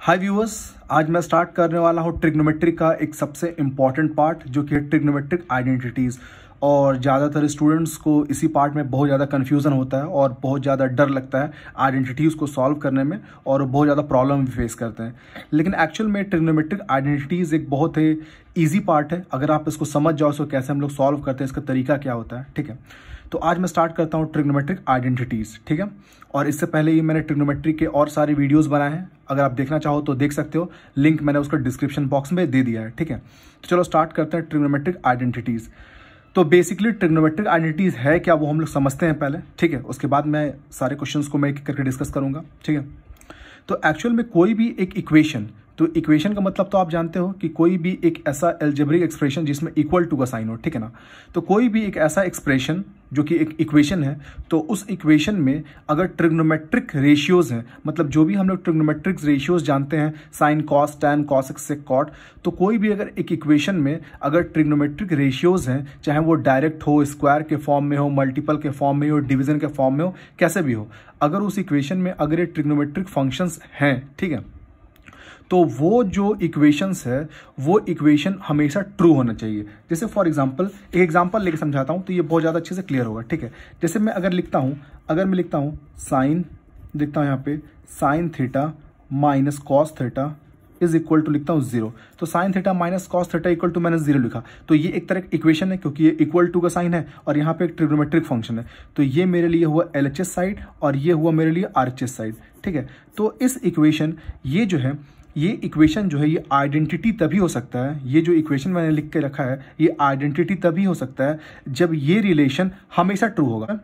हाय viewers आज मैं start करने वाला हूँ ट्रिग्नोमेट्रिक का एक सबसे इम्पॉर्टेंट पार्ट जो कि है ट्रिग्नोमेट्रिक आइडेंटिटीज़ और ज़्यादातर स्टूडेंट्स को इसी पार्ट में बहुत ज़्यादा कन्फ्यूज़न होता है और बहुत ज़्यादा डर लगता है आइडेंटिटीज़ को सॉल्व करने में और बहुत ज़्यादा प्रॉब्लम भी फेस करते हैं लेकिन एक्चुअल में ट्रिग्नोमेट्रिक आइडेंटिटीज़ एक बहुत ही ईजी पार्ट है अगर आप इसको समझ जाओ इसको कैसे हम लोग सॉल्व करते हैं इसका तरीका क्या होता है ठीक है तो आज मैं स्टार्ट करता हूँ ट्रिग्नोमेट्रिक आइडेंटिटीज़ ठीक है और इससे पहले ही मैंने ट्रिग्नोमेट्री के और सारे वीडियोस बनाए हैं अगर आप देखना चाहो तो देख सकते हो लिंक मैंने उसका डिस्क्रिप्शन बॉक्स में दे दिया है ठीक है तो चलो स्टार्ट करते हैं ट्रिग्नोमेट्रिक आइडेंटिटीज़ तो बेसिकली ट्रिग्नोमेट्रिक आइडेंटिटीज़ है क्या वो हम लोग समझते हैं पहले ठीक है उसके बाद मैं सारे क्वेश्चन को मैं एक करके डिस्कस करूँगा ठीक है तो एक्चुअल में कोई भी एक इक्वेशन तो इक्वेशन का मतलब तो आप जानते हो कि कोई भी एक ऐसा एल्जेब्रिक एक्सप्रेशन जिसमें इक्वल टू का साइन हो ठीक है ना तो कोई भी एक ऐसा एक्सप्रेशन जो कि एक इक्वेशन है तो उस इक्वेशन में अगर ट्रिग्नोमेट्रिक रेशियोज हैं मतलब जो भी हम लोग ट्रिग्नोमेट्रिक रेशियोज जानते हैं sine cos tan cosec sec cot तो कोई भी अगर एक इक्वेशन में अगर ट्रिग्नोमेट्रिक रेशियोज हैं चाहे वो डायरेक्ट हो स्क्वायर के फॉर्म में हो मल्टीपल के फॉर्म में हो डिविजन के फॉर्म में हो कैसे भी हो अगर उस इक्वेशन में अगर ये ट्रिग्नोमेट्रिक फंक्शंस हैं ठीक है तो वो जो इक्वेशंस है वो इक्वेशन हमेशा ट्रू होना चाहिए जैसे फॉर एग्जांपल एक एग्जांपल लेके समझाता हूँ तो ये बहुत ज़्यादा अच्छे से क्लियर होगा ठीक है जैसे मैं अगर लिखता हूँ अगर मैं लिखता हूँ साइन लिखता हूँ यहाँ पे sine theta minus cos theta is equal to लिखता हूँ जीरो तो sine theta minus cos theta equal to minus zero लिखा तो ये एक तरह इक्वेशन है क्योंकि ये इक्वल टू का साइन है और यहाँ पे एक ट्रिग्नोमेट्रिक फंक्शन है तो ये मेरे लिए हुआ एल साइड और ये हुआ मेरे लिए आर साइड ठीक है तो इस इक्वेशन ये जो है ये इक्वेशन जो है ये आइडेंटिटी तभी हो सकता है ये जो इक्वेशन मैंने लिख के रखा है ये आइडेंटिटी तभी हो सकता है जब ये रिलेशन हमेशा ट्रू होगा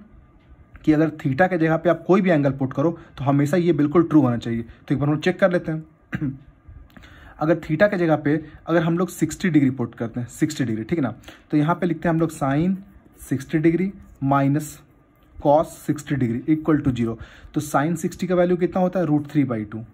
कि अगर थीटा के जगह पे आप कोई भी एंगल पुट करो तो हमेशा ये बिल्कुल ट्रू होना चाहिए तो एक बार हम चेक कर लेते हैं अगर थीटा के जगह पे अगर हम लोग 60 डिग्री पुट करते हैं 60 डिग्री ठीक है ना तो यहाँ पे लिखते हैं हम लोग sine 60 degree minus cos 60 degree equal to zero तो साइन 60 का वैल्यू कितना होता है root three by two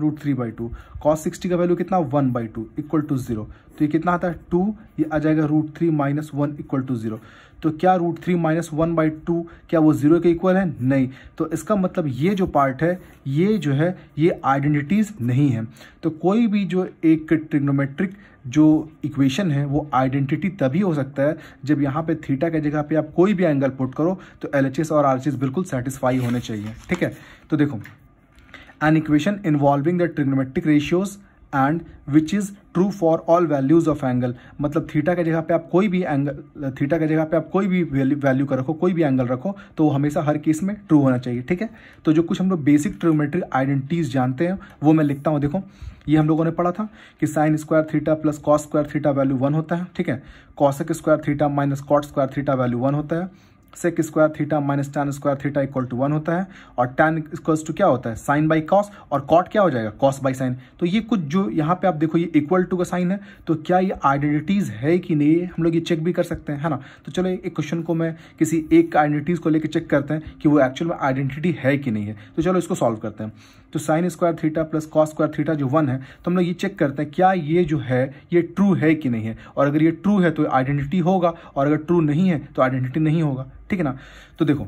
root three by two cos sixty का वैल्यू कितना one by two equal to zero तो ये कितना आता है टू ये आ जाएगा root three minus one equal to zero तो क्या root three minus one by two क्या वो जीरो के इक्वल है नहीं तो इसका मतलब ये जो पार्ट है ये जो है ये आइडेंटिटीज़ नहीं है तो कोई भी जो एक ट्रिग्नोमेट्रिक जो इक्वेशन है वो आइडेंटिटी तभी हो सकता है जब यहाँ पे थीटा की जगह पे आप कोई भी एंगल पुट करो तो एल और आर बिल्कुल सेटिस्फाई होने चाहिए ठीक है तो देखो an equation involving the trigonometric ratios and which is true for all values of angle मतलब थीटा का जगह पे आप कोई भी एंगल थीटा की जगह पे आप कोई भी वैल्यू का रखो कोई भी एंगल रखो तो हमेशा हर केस में ट्रू होना चाहिए ठीक है तो जो कुछ हम लोग बेसिक ट्रोमेट्रिक आइडेंटिटीज जानते हैं वो मैं लिखता हूँ देखो ये हम लोगों ने पढ़ा था कि sine square theta plus cos square theta value one होता है ठीक है cosec square theta minus cot square theta value one होता है sec square theta minus tan square theta equal to one होता है और टेन इक्वल्स टू क्या होता है साइन बाई कॉस और कॉट क्या हो जाएगा कॉस बाई साइन तो ये कुछ जो यहाँ पे आप देखो ये इक्वल टू का साइन है तो क्या ये आइडेंटिटीज़ है कि नहीं हम लोग ये चेक भी कर सकते हैं है ना तो चलो एक क्वेश्चन को मैं किसी एक आइडेंटिटीज़ को लेकर चेक करते हैं कि वो एक्चुअल में आइडेंटिटी है कि नहीं है तो चलो इसको सॉल्व करते हैं तो sine square theta plus cos square theta जो वन है तो हम लोग ये चेक करते हैं क्या ये जो है ये ट्रू है कि नहीं है और अगर ये ट्रू है तो आइडेंटिटी होगा और अगर ट्रू नहीं है तो आइडेंटिटी नहीं होगा ठीक है ना तो देखो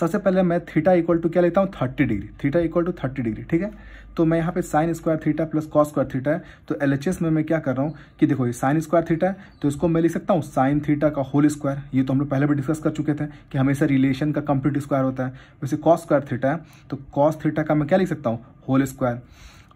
सबसे पहले मैं थीटा इक्वल टू क्या लेता हूँ thirty degree theta equal to thirty degree ठीक है तो मैं यहाँ पे sine square theta plus cos square theta है तो एल में मैं क्या कर रहा हूँ कि देखो ये साइन स्क्वायर थीटा है तो इसको मैं लिख सकता हूँ साइन थीटा का होल स्क्वायर ये तो हम लोग पहले भी डिस्कस कर चुके थे कि हमेशा रिलेशन का कंप्लीट स्क्वायर होता है वैसे कॉस स्क्वायर थीटा है तो कॉस थीटा का मैं क्या लिख सकता हूँ होल स्क्वायर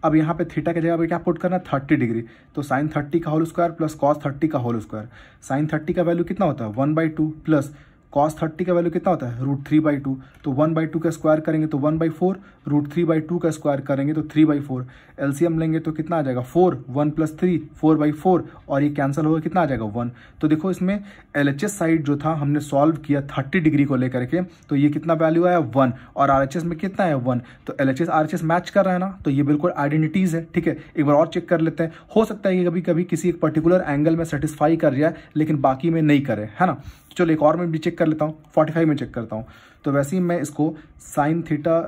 अब यहाँ पे थीटा की जगह पे क्या पुट करना है थर्टी डिग्री तो साइन थर्टी का whole square plus cos thirty का होल स्क्वायर साइन थर्टी का वैल्यू कितना होता है one by two plus cos thirty का वैल्यू कितना होता है रूट थ्री बाई टू तो वन बाई टू का स्क्वायर करेंगे तो one by four root three by two का स्क्वायर करेंगे तो थ्री बाई फोर एलसीएम लेंगे तो कितना आ जाएगा four one plus three four by four और ये कैंसिल होगा कितना आ जाएगा वन तो देखो इसमें एल साइड जो था हमने सॉल्व किया थर्टी डिग्री को लेकर के तो ये कितना वैल्यू आया वन और आर में कितना है वन तो एल एच मैच कर रहा है ना तो ये बिल्कुल आइडेंटिटीज़ है ठीक है एक बार और चेक कर लेते हैं हो सकता है कि कभी कभी किसी एक पर्टिकुलर एंगल में सेटिस्फाई कर रहा है लेकिन बाकी में नहीं करे है ना चलो एक और मैं भी चेक कर लेता हूँ फोर्टी फाइव में चेक करता हूँ तो वैसे ही मैं इसको sine theta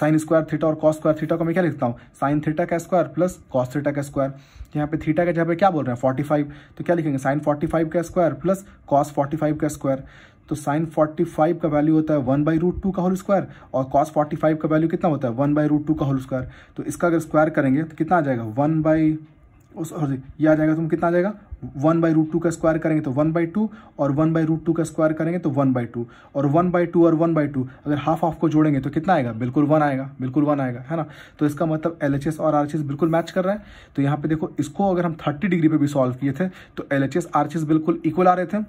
sine square theta और कॉस स्क्वायर थीटा को मैं क्या लिखता हूँ साइन थीटा का स्क्वायर प्लस कॉस थीटा का स्क्वायर यहाँ पे थीटा का जहाँ पे क्या बोल रहे हैं फोर्टी फाइव तो क्या लिखेंगे साइन फोर्टी फाइव का square plus cos forty five का स्क्वायर तो साइन 45 का वैल्यू होता है वन बाई रूट टू का होल स्क्वायर और कॉस 45 का वैल्यू कितना होता है वन बाई रूट टू का होल स्क्वायर तो इसका अगर स्क्वायर करेंगे तो कितना आ जाएगा वन बाई सॉरी ये आ जाएगा तुम कितना आ जाएगा वन बाई रूट टू का स्क्वायर करेंगे तो वन बाई टू और वन बाई रूट टू का स्क्वायर करेंगे तो वन बाई टू और वन बाई टू और वन बाई टू अगर हाफ हाफ को जोड़ेंगे तो कितना आएगा बिल्कुल वन आएगा बिल्कुल वन आएगा है ना तो इसका मतलब एल एच एस और आर एच एस बिल्कुल मैच कर रहा है तो यहाँ पे देखो इसको अगर हम थर्टी डिग्री पे भी सॉल्व किए थे तो L H S R H S बिल्कुल इक्वल आ रहे थे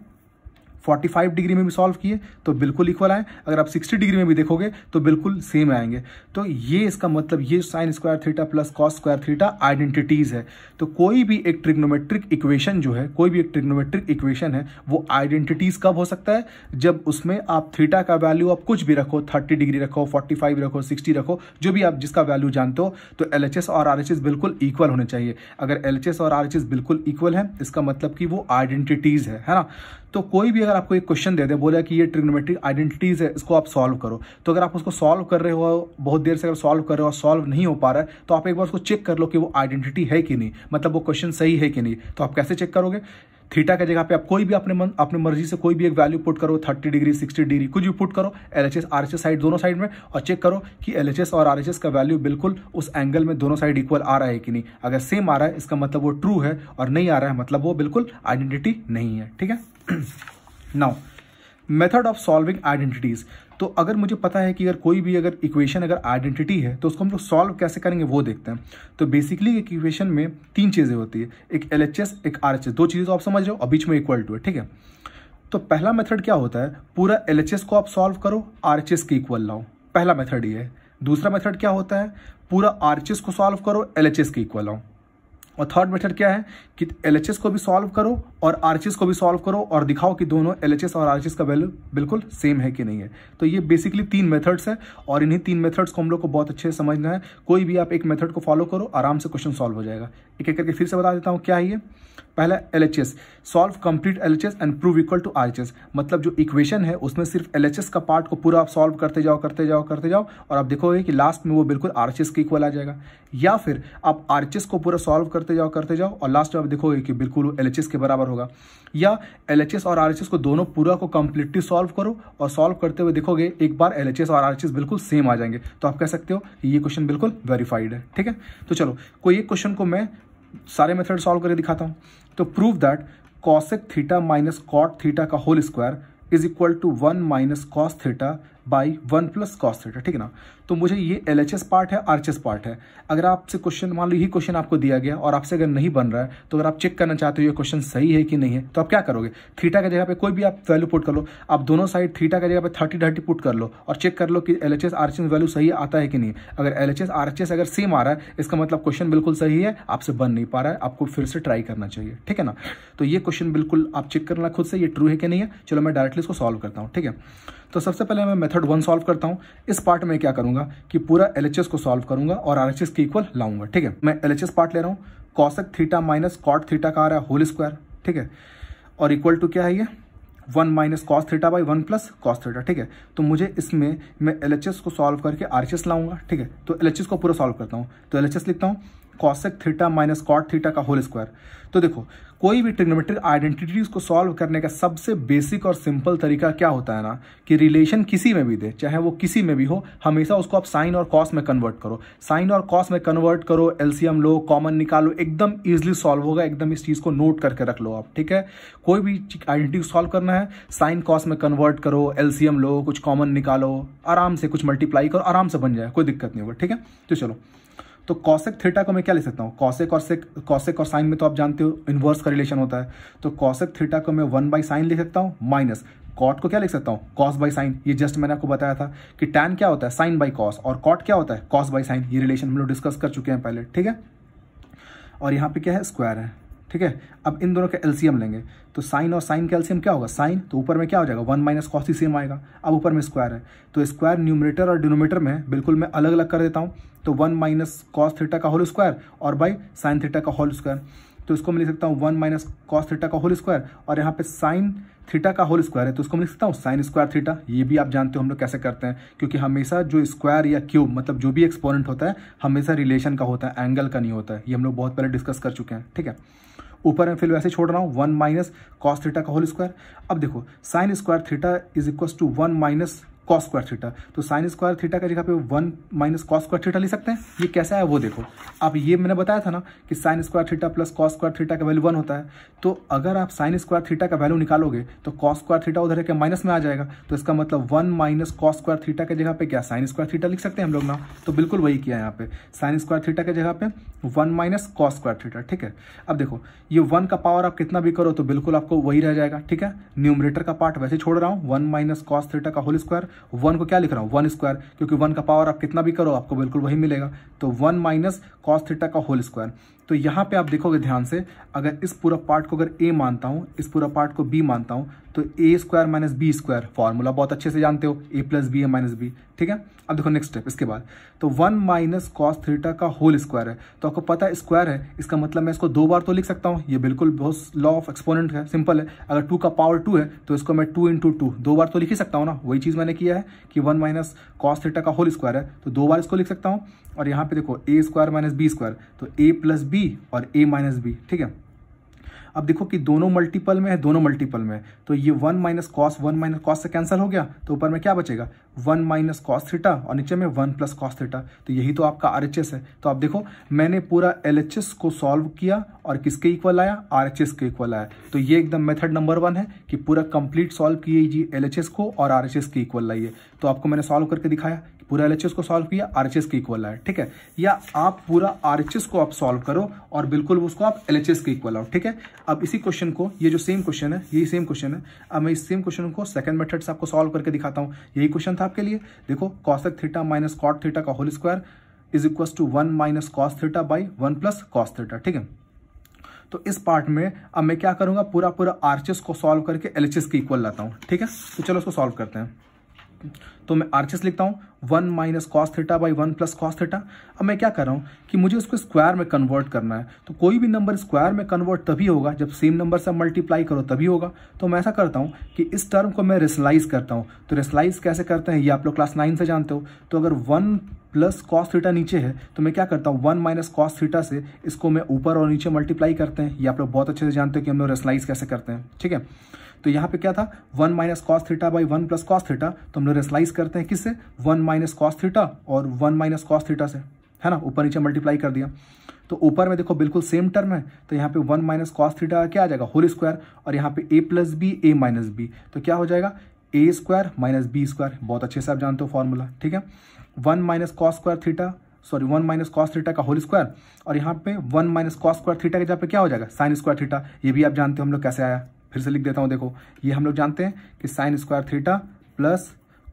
45 डिग्री में भी सॉल्व किए तो बिल्कुल इक्वल आए अगर आप 60 डिग्री में भी देखोगे तो बिल्कुल सेम आएंगे तो ये इसका मतलब ये sine square theta plus cos square theta identities है तो कोई भी एक ट्रिग्नोमेट्रिक इक्वेशन जो है कोई भी एक ट्रिग्नोमेट्रिक इक्वेशन है वो आइडेंटिटीज कब हो सकता है जब उसमें आप थीटा का वैल्यू आप कुछ भी रखो थर्टी डिग्री रखो फोर्टी रखो सिक्सटी रखो जो भी आप जिसका वैल्यू जानते हो तो एल और आर बिल्कुल इक्वल होने चाहिए अगर एल और आर बिल्कुल इक्वल है इसका मतलब कि वो आइडेंटिटीज है है ना तो कोई भी अगर आपको एक क्वेश्चन दे दे बोला कि ये ट्रिग्नोमेट्रिक आइडेंटिटीज़ है इसको आप सॉल्व करो तो अगर आप उसको सॉल्व कर रहे हो बहुत देर से अगर सॉल्व कर रहे हो सॉल्व नहीं हो पा रहा है तो आप एक बार उसको चेक कर लो कि वो आइडेंटिटी है कि नहीं मतलब वो क्वेश्चन सही है कि नहीं तो आप कैसे चेक करोगे थीटा की जगह पे आप कोई भी अपने मन अपने मर्जी से कोई भी एक वैल्यू पुट करो थर्टी डिग्री सिक्सटी डिग्री कुछ भी पुट करो L H S R H S side दोनों साइड में और चेक करो कि एल और आर का वैल्यू बिल्कुल उस एंगल में दोनों साइड इक्वल आ रहा है कि नहीं अगर सेम आ रहा है इसका मतलब वो ट्रू है और नहीं आ रहा है मतलब वो बिल्कुल आइडेंटिटी नहीं है ठीक है now method of solving identities तो अगर मुझे पता है कि अगर कोई भी अगर इक्वेशन अगर आइडेंटिटी है तो उसको हम लोग सॉल्व कैसे करेंगे वो देखते हैं तो बेसिकली एक इक्वेशन में तीन चीज़ें होती है एक एल एक आर दो चीज़ें तो आप समझ रहे हो और बीच में इक्वल टू है ठीक है तो पहला मेथड क्या होता है पूरा एल को आप सॉल्व करो आर के इक्वल लाओ पहला मेथड ये है दूसरा मेथड क्या होता है पूरा आर को सॉल्व करो एल के इक्वल लाओ और थर्ड मेथड क्या है कि एल को भी सॉल्व करो और आर को भी सॉल्व करो और दिखाओ कि दोनों एल और आर का वैल्यू बिल्कुल सेम है कि नहीं है तो ये बेसिकली तीन मेथड्स है और इन्हीं तीन मेथड्स को हम लोग को बहुत अच्छे से समझना है कोई भी आप एक मेथड को फॉलो करो आराम से क्वेश्चन सॉल्व हो जाएगा एक एक करके फिर से बता देता हूँ क्या है ये पहला L H S solve complete L H S and prove equal to R H S मतलब जो इक्वेशन है उसमें सिर्फ एल एच एस का पार्ट को पूरा आप सॉल्व करते जाओ करते जाओ करते जाओ और आप देखोगे कि लास्ट में वो बिल्कुल आर एच एस के इक्वल आ जाएगा या फिर आप आर एच एस को पूरा सॉल्व करते जाओ करते जाओ और लास्ट में आप देखोगे कि बिल्कुल वो एल एच एस के बराबर होगा या एल एच एस और आर एच एस को दोनों पूरा को कंप्लीटली सॉल्व करो और सॉल्व करते हुए देखोगे एक बार एल एच एस और आर एच एस बिल्कुल सेम आ जाएंगे तो आप कह सकते हो कि ये क्वेश्चन बिल्कुल वेरीफाइड है ठीक है तो चलो कोई एक क्वेश्चन को मैं सारे मेथड सॉल्व करके दिखाता हूँ तो prove that cosec theta minus cot theta का whole square is equal to one minus cos theta by one plus cos theta ठीक है ना तो मुझे ये एल पार्ट है आर पार्ट है अगर आपसे क्वेश्चन मान लो यही क्वेश्चन आपको दिया गया और आपसे अगर नहीं बन रहा है तो अगर आप चेक करना चाहते हो ये क्वेश्चन सही है कि नहीं है तो आप क्या करोगे थीटा की जगह पे कोई भी आप वैल्यू पुट कर लो आप दोनों साइड थीटा की जगह पे थर्टी थर्टी पुट कर लो और चेक कर लो कि एल एच वैल्यू सही आता है कि नहीं अगर एल एच अगर सेम आ रहा है इसका मतलब क्वेश्चन बिल्कुल सही है आपसे बन नहीं पा रहा है आपको फिर से ट्राई करना चाहिए ठीक है ना तो ये क्वेश्चन बिल्कुल आप चेक करना खुद से ये ट्रू है कि नहीं है चलो मैं डायरेक्टली इसको सॉल्व करता हूँ ठीक है तो सबसे पहले मैं मेथड वन सॉल्व करता हूँ इस पार्ट में क्या करूँगा कि पूरा एल को सॉल्व करूंगा और आर के इक्वल लाऊंगा ठीक है मैं एल पार्ट ले रहा हूँ cosec theta minus cot theta का आ रहा है होल स्क्वायर ठीक है और इक्वल टू क्या है ये one minus cos theta by one plus cos theta ठीक है तो मुझे इसमें मैं एल को सॉल्व करके आर लाऊंगा ठीक है तो एल को पूरा सॉल्व करता हूँ तो एल लिखता हूँ cosec theta minus cot theta का होल स्क्वायर तो देखो कोई भी ट्रिग्नोमेट्रिक आइडेंटिटीज को सॉल्व करने का सबसे बेसिक और सिंपल तरीका क्या होता है ना कि रिलेशन किसी में भी दे चाहे वो किसी में भी हो हमेशा उसको आप साइन और कॉस में कन्वर्ट करो साइन और कॉस में कन्वर्ट करो एलसीएम लो कॉमन निकालो एकदम इजिली सॉल्व होगा एकदम इस चीज़ को नोट करके रख लो आप ठीक है कोई भी आइडेंटिटी सॉल्व करना है साइन कॉस में कन्वर्ट करो एलसीएम लो कुछ कॉमन निकालो आराम से कुछ मल्टीप्लाई करो आराम से बन जाए कोई दिक्कत नहीं होगा ठीक है तो चलो तो कॉसेक थीटा को मैं क्या ले सकता हूँ कॉसेक और सेक कॉसेक और साइन में तो आप जानते हो इन्वर्स का रिलेशन होता है तो कॉसेक थीटा को मैं वन बाई साइन लिख सकता हूँ माइनस कॉट को क्या लिख सकता हूँ कॉस बाई साइन ये जस्ट मैंने आपको बताया था कि टैन क्या होता है साइन बाई कॉस और कॉट क्या होता है कॉस बाई साइन ये रिलेशन हम लोग डिस्कस कर चुके हैं पहले ठीक है और यहाँ पे क्या है स्क्वायर है ठीक है अब इन दोनों का एल्सियम लेंगे तो साइन और साइन का एल्सियम क्या होगा साइन तो ऊपर में क्या हो जाएगा वन माइनस कॉस ही सेम आएगा अब ऊपर में स्क्वायर है तो स्क्वायर न्यूमरेटर और डिनोमीटर में बिल्कुल मैं अलग अलग कर देता हूँ तो वन माइनस कॉस थीटा का होल स्क्वायर और बाई साइन थीटा का होल स्क्वायर तो इसको मैं लिख सकता हूँ वन माइनस कॉस थीटा का होल स्क्वायर और यहाँ पे साइन थीटा का होल स्क्वायर है तो उसको मैं लिख सकता हूँ साइन स्क्वायर थीटा ये भी आप जानते हो हम लोग कैसे करते हैं क्योंकि हमेशा जो स्क्वायर या क्यूब मतलब जो भी एक्सपोनेंट होता है हमेशा रिलेशन का होता है एंगल का नहीं होता है ये हम लोग बहुत पहले डिस्कस कर चुके हैं ठीक है ऊपर मैं फिर वैसे छोड़ रहा हूँ वन माइनस कॉस थीटा का होल स्क्वायर अब देखो sine square theta is equal to one minus cos square theta तो साइन स्क्वायर थीटा का जगह पे one minus cos square theta ले सकते हैं ये कैसा है वो देखो आप ये मैंने बताया था ना कि sine square theta plus cos square theta का वैल्यू वन होता है तो अगर आप साइन स्क्वायर थीटा का वैल्यू निकालोगे तो कॉस स्क्वायर थीटा उधर के माइनस में आ जाएगा तो इसका मतलब one minus cos square theta की जगह पे क्या साइन स्क्वायर थीटा लिख सकते हैं हम लोग ना तो बिल्कुल वही किया यहाँ पे साइन स्क्वायर थीटा की जगह पे one minus cos square theta ठीक है अब देखो ये वन का पावर आप कितना भी करो तो बिल्कुल आपको वही रह जाएगा ठीक है न्यूमरेटर का पार्ट वैसे छोड़ रहा हूँ वन माइनस कॉस थीटा का होल स्क्वायर वन को क्या लिख रहा हूँ वन स्क्वायर क्योंकि वन का पावर आप कितना भी करो आपको बिल्कुल वही मिलेगा तो वन माइनस कॉस थीटा का होल स्क्वायर तो यहाँ पे आप देखोगे ध्यान से अगर इस पूरा पार्ट को अगर ए मानता हूँ इस पूरा पार्ट को बी मानता हूँ तो A square minus B square formula बहुत अच्छे से जानते हो ए प्लस बी है माइनस बी ठीक है अब देखो नेक्स्ट स्टेप इसके बाद तो वन माइनस कॉस थीटा का होल स्क्वायर है तो आपको पता है स्क्वायर है इसका मतलब मैं इसको दो बार तो लिख सकता हूँ ये बिल्कुल बहुत लॉ ऑफ एक्सपोनेंट है सिंपल है अगर टू का पावर टू है तो इसको मैं टू इंटू टू दो बार तो लिख ही सकता हूँ ना वही चीज़ मैंने किया है कि वन माइनस कॉस थीटा का होल स्क्वायर है तो दो बार इसको लिख सकता हूँ और यहाँ पे देखो A square minus B square तो ए प्लस बी और ए माइनस बी ठीक है अब देखो कि दोनों मल्टीपल में है दोनों मल्टीपल में तो ये one minus cos one minus cos से कैंसिल हो गया तो ऊपर में क्या बचेगा वन माइनस कॉस थीटा और नीचे में वन प्लस कॉस थीटा तो यही तो आपका आर है तो आप देखो मैंने पूरा एल को सॉल्व किया और किसके इक्वल आया आर के इक्वल आया तो ये एकदम मेथड नंबर वन है कि पूरा कंप्लीट सॉल्व किए जी एल को और आर के इक्वल लाइए तो आपको मैंने सॉल्व करके दिखाया पूरा एल को सॉल्व किया आर के इक्वल आया ठीक है या आप पूरा आर को आप सॉल्व करो और बिल्कुल उसको आप एल के इक्वल आओ ठीक है अब इसी क्वेश्चन को ये जो सेम क्वेश्चन है यही सेम क्वेश्चन है अब मैं इस सेम क्वेश्चन को सेकंड मेथड से आपको सॉल्व करके दिखाता हूँ यही क्वेश्चन था आपके लिए देखो cosec theta minus cot theta का whole square is equal to one minus cos theta by one plus cos theta ठीक है तो इस पार्ट में अब मैं क्या करूंगा पूरा पूरा आर्चेस को सॉल्व करके एल के इक्वल लाता हूँ ठीक है तो चलो उसको सॉल्व करते हैं तो मैं आर्चिस लिखता हूँ one minus cos theta by one plus cos theta अब मैं क्या कर रहा हूँ कि मुझे उसको स्क्वायर में कन्वर्ट करना है तो कोई भी नंबर स्क्वायर में कन्वर्ट तभी होगा जब सेम नंबर से मल्टीप्लाई करो तभी होगा तो मैं ऐसा करता हूँ कि इस टर्म को मैं रिसलाइज करता हूँ तो रिसलाइज कैसे करते हैं ये आप लोग क्लास नाइन से जानते हो तो अगर वन प्लस कॉस थीटा नीचे है तो मैं क्या करता हूँ वन माइनस कॉस थीटा से इसको मैं ऊपर और नीचे मल्टीप्लाई करते हैं ये आप लोग बहुत अच्छे से जानते हो कि हम लोग रेसलाइज कैसे करते हैं ठीक है तो यहाँ पे क्या था one minus cos theta by one plus cos theta तो हम लोग रेसलाइज करते हैं किससे वन माइनस कॉस थीटा और वन माइनस कॉस थीटा से है ना ऊपर नीचे मल्टीप्लाई कर दिया तो ऊपर में देखो बिल्कुल सेम टर्म है तो यहाँ पे वन माइनस कॉस थीटा क्या आ जाएगा होल स्क्वायर और यहाँ पे A plus B A minus B तो क्या हो जाएगा A square minus B square बहुत अच्छे से आप जानते हो फॉर्मूला ठीक है one minus cos square theta sorry one minus cos theta का होल स्क्वायर और यहाँ पे one minus cos square theta के जहाँ पे क्या हो जाएगा साइन स्क्वायर थीटा ये भी आप जानते हो हम लोग कैसे आया फिर से लिख देता हूँ देखो ये हम लोग जानते हैं कि sine square theta plus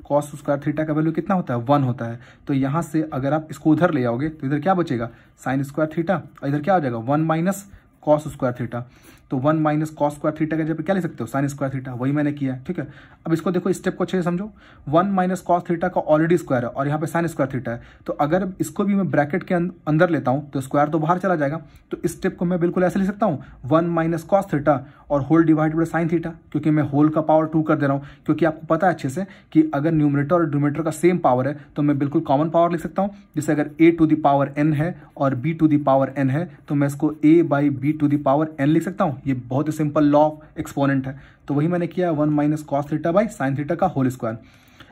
cos square theta का वैल्यू कितना होता है वन होता है तो यहाँ से अगर आप इसको उधर ले आओगे तो इधर क्या बचेगा साइन स्क्वायर थीटा और इधर क्या हो जाएगा one minus cos square theta तो one minus cos square theta के जब क्या ले सकते हो साइन स्क्वायर थीटा वही मैंने किया है ठीक है अब इसको देखो स्टेप को अच्छे से समझो वन माइनस कॉस थीटा का ऑलरेडी स्क्वायर है और यहाँ पे साइन स्क्वायर थीटा है तो अगर इसको भी मैं ब्रैकेट के अं-, अंदर लेता हूँ तो स्क्वायर तो बाहर चला जाएगा तो इस स्टेप को मैं बिल्कुल ऐसे ले सकता हूँ वन माइनस कॉस थीटा और whole divide by sine theta क्योंकि मैं होल का पावर टू कर दे रहा हूँ क्योंकि आपको पता है अच्छे से कि अगर न्यूमरेटर और डिनोमीटर का सेम पावर है तो मैं बिल्कुल कॉमन पावर लिख सकता हूँ जैसे अगर A to the power N है और B to the power N है तो मैं इसको A by B to the power N लिख सकता हूँ ये बहुत ही सिंपल लॉ ऑफ एक्सपोनेंट है तो वही मैंने किया one minus cos theta by sine theta का होल स्क्वायर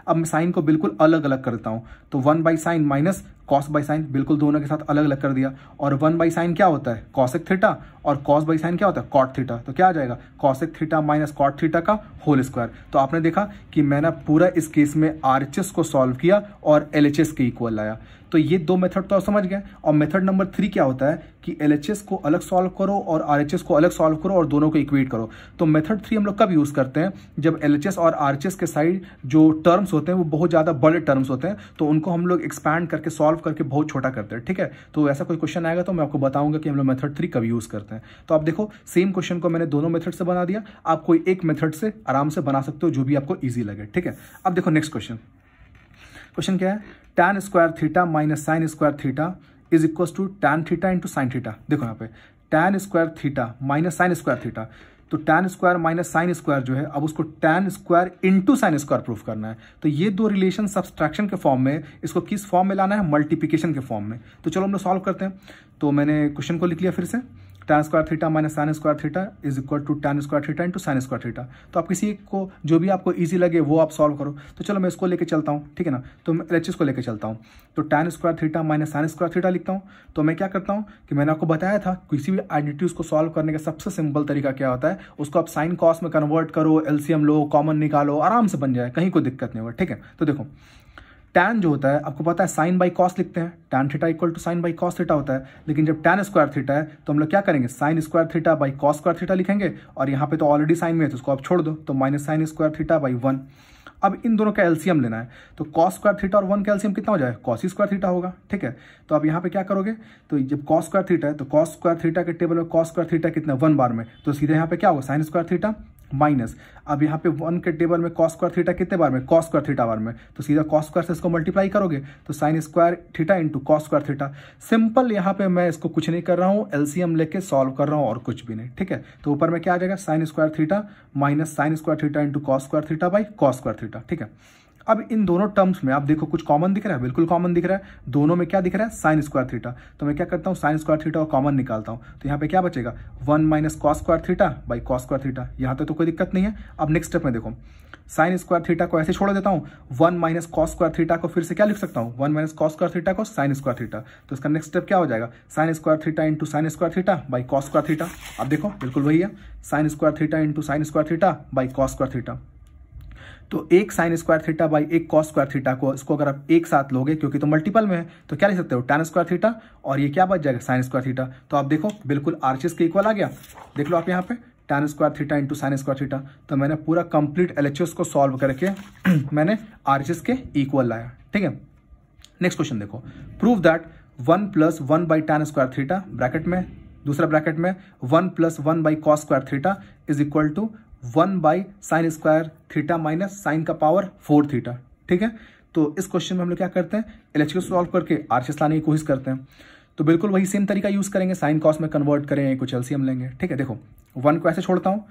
अब मैं साइन को बिल्कुल अलग अलग करता हूँ तो one by sine minus cos by sine बिल्कुल दोनों के साथ अलग अलग कर दिया और वन बाई साइन क्या होता है कॉसिक थीटा और कॉस बाई साइन क्या होता है कॉट थीटा तो क्या आ जाएगा cosec theta minus cot theta का होल स्क्वायर तो आपने देखा कि मैंने पूरा इस केस में आर को सॉल्व किया और एल के इक्वल लाया तो ये दो मेथड तो आप समझ गए और मेथड नंबर थ्री क्या होता है कि एल को अलग सॉल्व करो और आर को अलग सॉल्व करो और दोनों को इक्वेट करो तो मेथड थ्री हम लोग कब यूज़ करते हैं जब एल और आर के साइड जो टर्म्स होते हैं वो बहुत ज़्यादा बड़े टर्म्स होते हैं तो उनको हम लोग एक्सपैंड करके सॉल्व ऑफ करके बहुत छोटा करते हैं ठीक है तो ऐसा कोई क्वेश्चन आएगा तो मैं आपको बताऊंगा कि हम लोग मेथड थ्री कब यूज़ करते हैं तो आप देखो सेम क्वेश्चन को मैंने दोनों मेथड से बना दिया आप कोई एक मेथड से आराम से बना सकते हो जो भी आपको ईजी लगे ठीक है अब देखो नेक्स्ट क्वेश्चन क्वेश्चन क्या है tan square theta minus sine square theta is equal to tan theta into sine theta देखो यहाँ पे tan square theta minus sine square theta तो tan square minus sine square जो है अब उसको tan square into sine square proof करना है तो ये दो रिलेशन सब्सट्रैक्शन के फॉर्म में इसको किस फॉर्म में लाना है मल्टीप्लीकेशन के फॉर्म में तो चलो हम लोग सॉल्व करते हैं तो मैंने क्वेश्चन को लिख लिया फिर से tan square theta minus sine square theta is equal to tan square theta into sine square theta तो आप किसी को जो भी आपको ईजी लगे वो आप सॉल्व करो तो चलो मैं इसको लेकर चलता हूँ ठीक है ना तो मैं एच को लेकर चलता हूँ तो tan square theta minus sine square theta लिखता हूँ तो मैं क्या करता हूँ कि मैंने आपको बताया था किसी भी आइडेंटिटीज को सॉल्व करने का सबसे सिंपल तरीका क्या होता है उसको आप साइन कॉस में कन्वर्ट करो एलसीएम लो कॉमन निकालो आराम से बन जाए कहीं कोई दिक्कत नहीं होगा ठीक है तो देखो टैन जो होता है आपको पता है साइन बाई कॉस लिखते हैं tan theta equal to sine by cos theta होता है लेकिन जब टैन स्क्वायर थीटा है तो हम लोग क्या करेंगे sine square theta by cos square theta लिखेंगे और यहाँ पे तो ऑलरेडी साइन में है तो उसको आप छोड़ दो तो minus sine square theta by one अब इन दोनों का एल्सियम लेना है तो कॉस स्क्वायर थीटा और वन का एल्सियम कितना हो जाए कॉस स्क्वायर थीटा होगा ठीक है तो अब यहाँ पे क्या करोगे तो जब कॉस स्क्वायर थीटा है तो कॉस स्क्वायर थीटा के टेबल में कॉस स्क्वायर थीटा कितना वन बार में तो सीधे यहाँ पे क्या होगा साइन स्क्वायर थीटा माइनस अब यहाँ पे वन के टेबल में कॉस स्क्वायर थीटा कितने बार में कॉस स्क्वायर थीटा बार में तो सीधा कॉस स्क्वायर से इसको मल्टीप्लाई करोगे तो sine square theta into cos square theta simple यहाँ पे मैं इसको कुछ नहीं कर रहा हूँ एलसीएम लेके सॉल्व कर रहा हूँ और कुछ भी नहीं ठीक है तो ऊपर में क्या आ जाएगा sine square theta minus sine square theta into cos square theta by cos square theta ठीक है अब इन दोनों टर्म्स में आप देखो कुछ कॉमन दिख रहा है बिल्कुल कॉमन दिख रहा है दोनों में क्या दिख रहा है साइन स्क्वायर थीटा तो मैं क्या करता हूँ साइन स्क्वायर थीटा और कॉमन निकालता हूँ तो यहाँ पे क्या बचेगा one minus cos square theta by cos square theta यहाँ तक तो कोई दिक्कत नहीं है अब नेक्स्ट स्टेप में देखो साइन स्क्वायर थीटा को ऐसे छोड़ देता हूँ one minus cos square theta को फिर से क्या लिख सकता हूँ one minus cos square theta को साइन स्क्वायर थीटा तो इसका नेक्स्ट स्टेप क्या हो जाएगा sine square theta into sine square theta by cos square theta अब देखो बिल्कुल वही है sine square theta into sine square theta by cos square theta तो एक साइन स्क्वायर थीटा बाई एक कॉस स्क्वायर थीटा को इसको अगर आप एक साथ लोगे क्योंकि तो मल्टीपल में है तो क्या लिख सकते हो टेन स्क्वायर थीटा और ये क्या बच जाएगा साइन स्क्वायर थीटा तो आप देखो बिल्कुल आर्चिस के इक्वल आ गया देख लो आप यहाँ पे tan square theta into sine square theta तो मैंने पूरा कंप्लीट एल को सॉल्व करके मैंने आर्चिस के इक्वल लाया ठीक है नेक्स्ट क्वेश्चन देखो prove that one plus one by tan square theta bracket में दूसरा ब्रैकेट में one plus one by cos square theta is equal to one by sine square theta minus sine का power four theta ठीक है तो इस question में हम लोग क्या करते हैं एलएच को सॉल्व करके आरसीएस लाने की कोशिश करते हैं तो बिल्कुल वही सेम तरीका यूज़ करेंगे साइन कॉस में कन्वर्ट करें कुछ एलसीएम लेंगे ठीक है देखो वन को ऐसे छोड़ता हूँ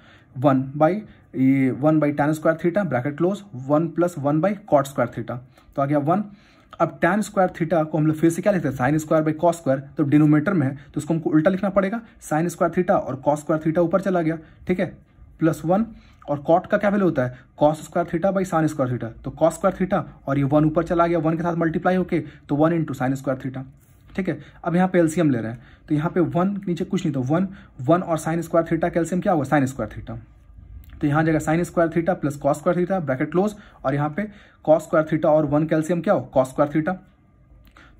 वन बाई ये one by tan square theta bracket close one plus one by cot square theta तो आ गया वन अब टेन स्क्वायर थीटा को हम लोग फिर से क्या लिखते हैं sine square by cos square तो डिनोमीटर में है तो उसको हमको उल्टा लिखना पड़ेगा साइन स्क्वायर थीटा और कॉस स्क्वायर थीटा ऊपर चला गया ठीक है प्लस वन और कॉट का क्या वैल्यू होता है cos square theta by sine square theta तो कॉस स्क्वायर थीटा और ये वन ऊपर चला गया वन के साथ मल्टीप्लाई होके तो one into sine square theta ठीक है अब यहाँ पे एल्सियम ले रहे हैं तो यहाँ पे वन नीचे कुछ नहीं तो वन वन और साइन स्क्वायर थीटा का एल्सियम क्या होगा साइन स्क्वायर थीटा तो यहाँ जगह sine square theta plus cos square theta bracket close और यहाँ पे कॉस स्क्वायर थीटा और वन कैल्सियम क्या हो कॉस स्क्वायर थीटा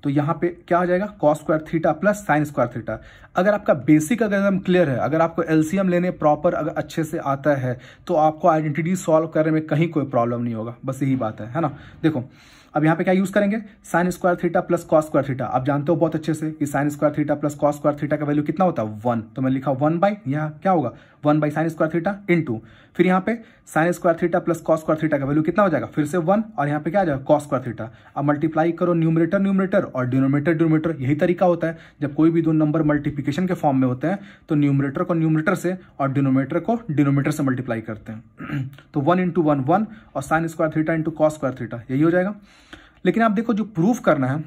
तो यहाँ पे क्या हो जाएगा cos square theta plus sine square theta अगर आपका बेसिक अगर एकदम क्लियर है अगर आपको एलसीएम लेने प्रॉपर अगर अच्छे से आता है तो आपको आइडेंटिटी सॉल्व करने में कहीं कोई प्रॉब्लम नहीं होगा बस यही बात है है ना देखो अब यहाँ पे क्या यूज करेंगे sine square theta plus cos square theta आप जानते हो बहुत अच्छे से कि sine square theta plus cos square theta का वैल्यू कितना होता है वन तो मैं लिखा वन बाई यहाँ क्या होगा one by sine square theta into फिर यहाँ पे sine square theta plus cos square theta का वैल्यू कितना हो जाएगा फिर से वन और यहाँ पे क्या आ जाएगा कॉस स्क्वायर थीटा अब मल्टीप्लाई करो न्यूमरेटर न्यूमरेटर और डिनोमीटर डिनोमीटर यही तरीका होता है जब कोई भी दो नंबर मल्टीप्लीकेशन के फॉर्म में होते हैं तो न्यूमरेटर को न्यूमरेटर से और डिनोमीटर को डिनोमीटर से मल्टीप्लाई करते हैं तो वन इंटू वन वन और sine square theta into cos square theta यही हो जाएगा लेकिन आप देखो जो प्रूफ करना है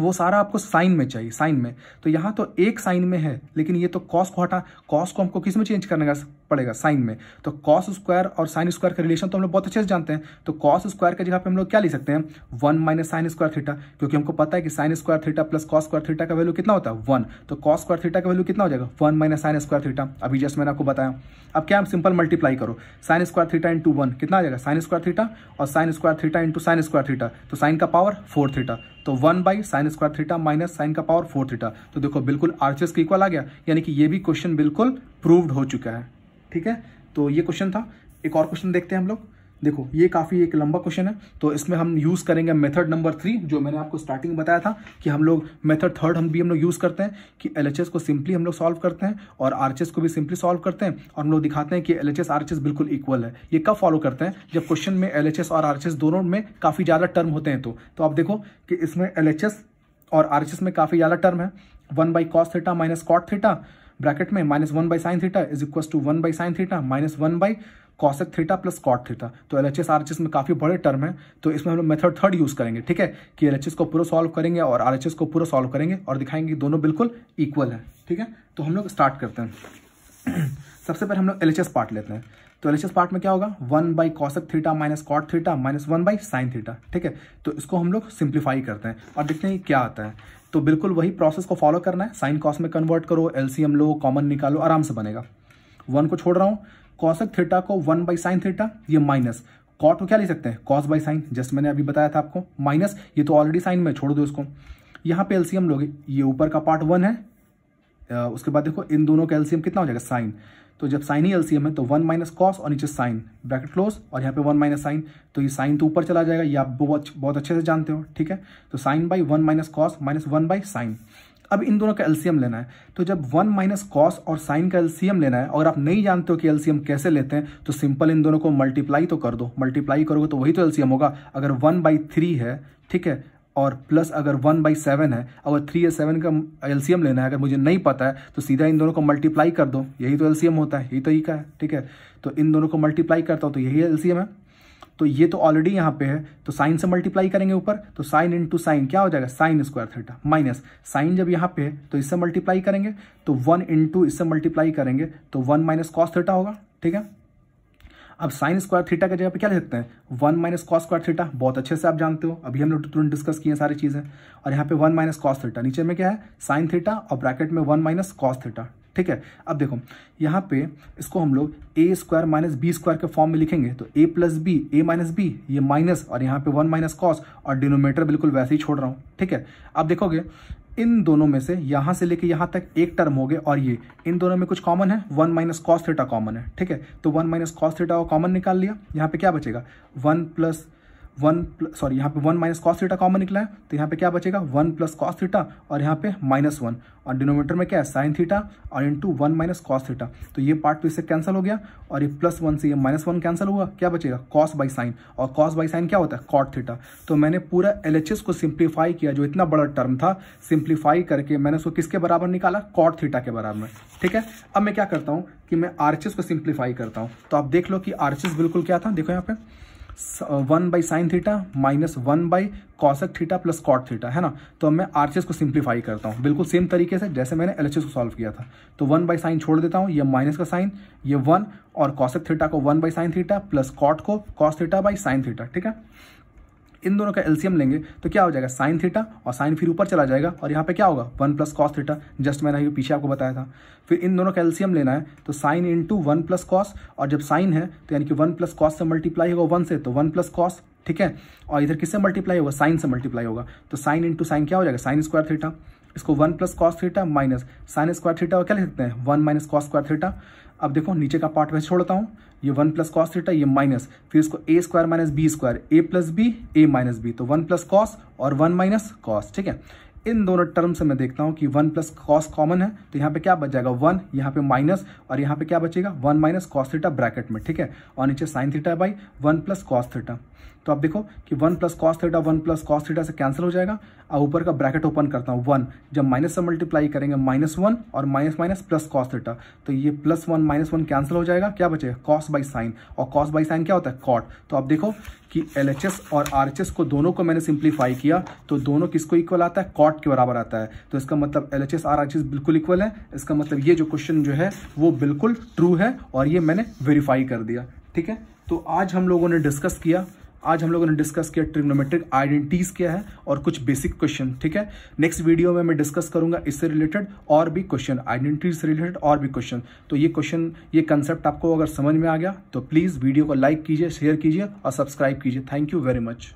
वो सारा आपको साइन में चाहिए साइन में तो यहाँ तो एक साइन में है लेकिन ये तो कॉस को हटा कॉस को हमको किस में चेंज करने का पड़ेगा साइन में तो कॉस स्क्वायर और साइन स्क्वायर का रिलेशन तो हम लोग बहुत अच्छे से जानते हैं तो कॉस स्क्वायर की जगह पे हम लोग क्या लिख सकते हैं one minus sine square theta क्योंकि हमको पता है कि sine square theta plus cos square theta का वैल्यू कितना होता है वन तो कॉस स्क्वायर थीटा का वैल्यू कितना हो जाएगा one minus sine square theta अभी जस्ट मैंने आपको बताया अब क्या हम सिंपल मल्टीप्लाई करो sine square theta into one कितना आ जाएगा साइन स्क्वायर थीटा और sine square theta into sine square theta तो साइन का पावर फोर थीटा तो one by sine square theta minus sine का पावर फोर थीटा तो देखो बिल्कुल आर्चेस के इक्वल आ गया यानी कि ये भी क्वेश्चन बिल्कुल प्रूव्ड हो चुका है ठीक है तो ये क्वेश्चन था एक और क्वेश्चन देखते हैं हम लोग देखो ये काफ़ी एक लंबा क्वेश्चन है तो इसमें हम यूज़ करेंगे मेथड नंबर थ्री जो मैंने आपको स्टार्टिंग में बताया था कि हम लोग मेथड थर्ड हम भी हम लोग यूज़ करते हैं कि एल को सिंपली हम लोग सॉल्व करते हैं और आर को भी सिंपली सॉल्व करते हैं और हम लोग दिखाते हैं कि एल एच बिल्कुल इक्वल है ये कब फॉलो करते हैं जब क्वेश्चन में एल और आर दोनों में काफ़ी ज़्यादा टर्म होते हैं तो, तो आप देखो कि इसमें एल और आर में काफ़ी ज़्यादा टर्म है one by cos theta minus cot theta bracket में minus one by sine theta is equal to one by sine theta minus one by cosec theta plus cot theta तो L H S R H S में काफ़ी बड़े term है तो इसमें हम लोग मेथड थर्ड यूज़ करेंगे ठीक है कि एल एच एस को पूरा सॉल्व करेंगे और आर एच एस को पूरा सॉल्व करेंगे और दिखाएंगे कि दोनों बिल्कुल इक्वल है ठीक है तो हम लोग स्टार्ट करते हैं सबसे पहले हम लोग एल एच एस पार्ट लेते हैं तो एल एच एस पार्ट में क्या होगा one by cosec theta minus cot theta minus one by sine theta ठीक है तो इसको हम लोग सिंप्लीफाई करते हैं और देखते हैं क्या आता है तो बिल्कुल वही प्रोसेस को फॉलो करना है साइन कॉस में कन्वर्ट करो एलसीएम लो कॉमन निकालो आराम से बनेगा वन को छोड़ रहा हूं कॉसक थीटा को वन बाई साइन थीटा ये माइनस कॉट को क्या ले सकते हैं कॉस बाई साइन जस्ट मैंने अभी बताया था आपको माइनस ये तो ऑलरेडी साइन में छोड़ दो इसको यहां पे एलसीएम लोगे ये ऊपर का पार्ट वन है उसके बाद देखो इन दोनों का एल्सियम कितना हो जाएगा साइन तो जब साइन ही एल्सियम है तो वन माइनस कॉस और नीचे साइन ब्रैकेट क्लोज और यहाँ पे वन माइनस साइन तो ये साइन तो ऊपर चला जाएगा ये आप बहुत बहुत अच्छे से जानते हो ठीक है तो sine by one minus cos minus one by sine अब इन दोनों का एल्सियम लेना है तो जब वन माइनस कॉस और साइन का एल्सियम लेना है अगर आप नहीं जानते हो कि एल्सियम कैसे लेते हैं तो सिंपल इन दोनों को मल्टीप्लाई तो कर दो मल्टीप्लाई करोगे तो वही तो एल्सियम होगा अगर वन बाई थ्री है ठीक है और प्लस अगर वन बाई सेवन है अगर थ्री या सेवन का एलसीएम लेना है अगर मुझे नहीं पता है तो सीधा इन दोनों को मल्टीप्लाई कर दो यही तो एलसीएम होता है यही तरीका तो है ठीक है तो इन दोनों को मल्टीप्लाई करता हूँ तो यही एलसीएम है तो ये तो ऑलरेडी यहाँ पे है तो साइन से मल्टीप्लाई करेंगे ऊपर तो साइन इंटू साइन क्या हो जाएगा sine square theta minus sine जब यहाँ पे है तो इससे मल्टीप्लाई करेंगे तो वन इंटू इससे मल्टीप्लाई करेंगे तो वन माइनस कॉस थीटा होगा ठीक है अब साइन स्क्वायर थीटा के जगह पे क्या ले सकते हैं one minus cos square theta बहुत अच्छे से आप जानते हो अभी हम लोग तुरंत डिस्कस किए सारी चीज़ें और यहाँ पे वन माइनस कॉस थीटा नीचे में क्या है साइन थीटा और ब्रैकेट में वन माइनस कॉस थीटा ठीक है अब देखो यहाँ पे इसको हम लोग A square minus B square के फॉर्म में लिखेंगे तो A plus B A minus B ये माइनस और यहाँ पे वन माइनस कॉस और डिनोमीटर बिल्कुल वैसे ही छोड़ रहा हूँ ठीक है अब देखोगे इन दोनों में से यहाँ से लेके यहाँ तक एक टर्म हो गए और ये इन दोनों में कुछ कॉमन है one minus cos theta common है ठीक है तो वन माइनस कॉस थीटा को कॉमन निकाल लिया यहाँ पे क्या बचेगा वन प्लस वन सॉरी यहाँ पे one minus cos theta common निकला है तो यहाँ पे क्या बचेगा वन प्लस कॉस थीटा और यहाँ पे माइनस वन और डिनोमीटर में क्या है साइन थीटा और into one minus cos theta तो ये पार्ट तो इससे कैंसिल हो गया और ये प्लस वन से ये माइनस वन कैंसिल हुआ क्या बचेगा कॉस बाई साइन और कॉस बाई साइन क्या होता है कॉट थीटा तो मैंने पूरा एल को सिंप्लीफाई किया जो इतना बड़ा टर्म था सिंप्लीफाई करके मैंने उसको किसके बराबर निकाला कॉट थीटा के बराबर ठीक है अब मैं क्या करता हूँ कि मैं आर्चेस को सिंप्लीफाई करता हूँ तो आप देख लो कि आर्चेस बिल्कुल क्या था देखो यहाँ पे one by sine theta minus one by cosec theta plus cot theta है ना तो अब मैं आर्चेस को सिंप्लीफाई करता हूँ बिल्कुल सेम तरीके से जैसे मैंने एल को सॉल्व किया था तो वन बाई साइन छोड़ देता हूँ ये माइनस का साइन ये वन और कॉसक थीटा को one by sine theta plus cot को cos theta by sine theta ठीक है इन दोनों का एल्सियम लेंगे तो क्या हो जाएगा साइन थीटा और साइन फिर ऊपर चला जाएगा और यहाँ पे क्या होगा one plus cos theta just मैंने ये पीछे आपको बताया था फिर इन दोनों का एल्सियम लेना है तो sine into one plus cos और जब साइन है तो यानी कि वन प्लस कॉस से मल्टीप्लाई होगा वन से तो वन प्लस कॉस ठीक है और इधर किससे मल्टीप्लाई होगा साइन से मल्टीप्लाई होगा तो साइन इंटू साइन क्या हो जाएगा साइन स्क्वायर थीटा इसको one plus cos theta minus sine square theta और क्या लिख सकते हैं one minus cos square theta अब देखो नीचे का पार्ट वैसे छोड़ता हूँ ये वन प्लस कॉस थीटा ये माइनस फिर इसको A square minus B square A plus B A minus B तो वन प्लस कॉस और वन माइनस कॉस ठीक है इन दोनों टर्म से मैं देखता हूँ कि वन प्लस कॉस कॉमन है तो यहाँ पे क्या बच जाएगा वन यहाँ पे माइनस और यहाँ पे क्या बचेगा one minus cos theta bracket में ठीक है और नीचे sine theta by one plus cos theta तो आप देखो कि one plus cos theta one plus cos theta से कैंसिल हो जाएगा और ऊपर का ब्रैकेट ओपन करता हूँ वन जब माइनस से मल्टीप्लाई करेंगे माइनस वन और minus minus plus cos theta तो ये plus one minus one cancel हो जाएगा क्या बचेगा कॉस बाई साइन और कॉस बाई साइन क्या होता है कॉट तो आप देखो कि एल और आर को दोनों को मैंने सिंप्लीफाई किया तो दोनों किसको इक्वल आता है कॉट के बराबर आता है तो इसका मतलब L H S R R बिल्कुल इक्वल है इसका मतलब ये जो क्वेश्चन जो है वो बिल्कुल ट्रू है और ये मैंने वेरीफाई कर दिया ठीक है तो आज हम लोगों ने डिस्कस किया आज हम लोगों ने डिस्कस किया ट्रिग्नोमेट्रिक आइडेंटिटीज क्या है और कुछ बेसिक क्वेश्चन ठीक है नेक्स्ट वीडियो में मैं डिस्कस करूंगा इससे रिलेटेड और भी क्वेश्चन आइडेंटिटी से रिलेटेड और भी क्वेश्चन तो ये क्वेश्चन ये कंसेप्ट आपको अगर समझ में आ गया तो प्लीज़ वीडियो को लाइक कीजिए शेयर कीजिए और सब्सक्राइब कीजिए थैंक यू वेरी मच